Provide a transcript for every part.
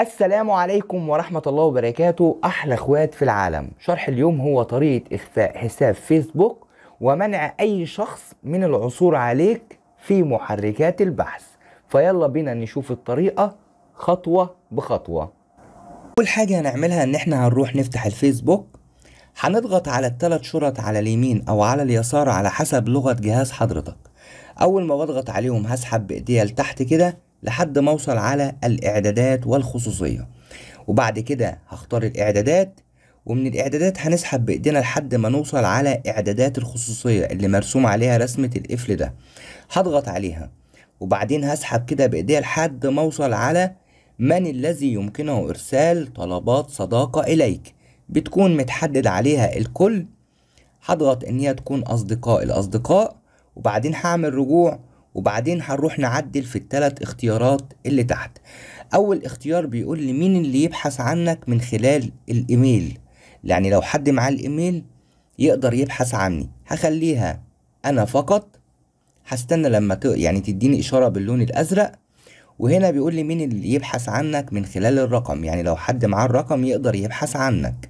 السلام عليكم ورحمة الله وبركاته أحلى إخوات في العالم شرح اليوم هو طريقة إخفاء حساب فيسبوك ومنع أي شخص من العثور عليك في محركات البحث فيلا بينا نشوف الطريقة خطوة بخطوة أول حاجة هنعملها إن إحنا هنروح نفتح الفيسبوك هنضغط على التلات شرط على اليمين أو على اليسار على حسب لغة جهاز حضرتك أول ما بضغط عليهم هسحب بإيديا لتحت كده لحد ما اوصل على الاعدادات والخصوصيه وبعد كده هختار الاعدادات ومن الاعدادات هنسحب بايدينا لحد ما نوصل على اعدادات الخصوصيه اللي مرسوم عليها رسمه القفل ده هضغط عليها وبعدين هسحب كده بايديا لحد ما اوصل على من الذي يمكنه ارسال طلبات صداقه اليك بتكون متحدد عليها الكل هضغط ان هي تكون اصدقاء الاصدقاء وبعدين هعمل رجوع وبعدين هنروح نعدل في التلات اختيارات اللي تحت اول اختيار بيقول لي مين اللي يبحث عنك من خلال الايميل يعني لو حد معاه الايميل يقدر يبحث عني هخليها انا فقط هستنى لما ت... يعني تديني اشاره باللون الازرق وهنا بيقول لي مين اللي يبحث عنك من خلال الرقم يعني لو حد معاه الرقم يقدر يبحث عنك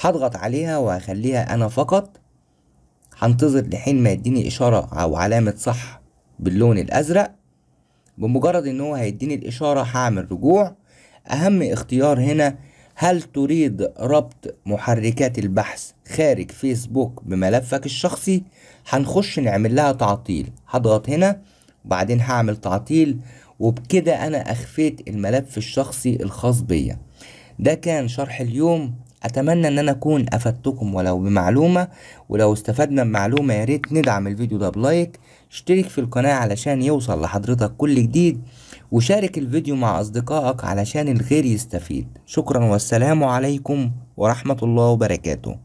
هضغط عليها وهخليها انا فقط هنتظر لحين ما يديني اشاره او علامه صح باللون الازرق بمجرد ان هو هيديني الاشارة هعمل رجوع اهم اختيار هنا هل تريد ربط محركات البحث خارج فيسبوك بملفك الشخصي هنخش نعمل لها تعطيل هضغط هنا وبعدين هعمل تعطيل وبكده انا اخفيت الملف الشخصي الخاص بيا ده كان شرح اليوم اتمنى ان انا اكون افدتكم ولو بمعلومه ولو استفدنا بمعلومه يا ريت ندعم الفيديو ده بلايك اشترك في القناه علشان يوصل لحضرتك كل جديد وشارك الفيديو مع اصدقائك علشان الغير يستفيد شكرا والسلام عليكم ورحمه الله وبركاته